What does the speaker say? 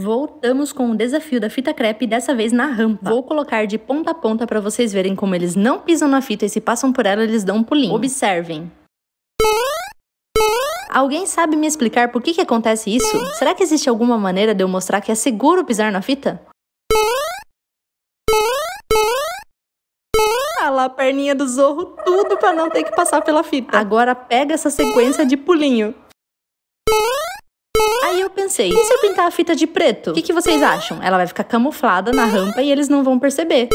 Voltamos com o desafio da fita crepe, dessa vez na rampa. Vou colocar de ponta a ponta para vocês verem como eles não pisam na fita e se passam por ela, eles dão um pulinho. Observem. Alguém sabe me explicar por que, que acontece isso? Será que existe alguma maneira de eu mostrar que é seguro pisar na fita? Ah lá, perninha do zorro, tudo para não ter que passar pela fita. Agora pega essa sequência de pulinho eu pensei, e se eu pintar a fita de preto? O que, que vocês acham? Ela vai ficar camuflada na rampa e eles não vão perceber.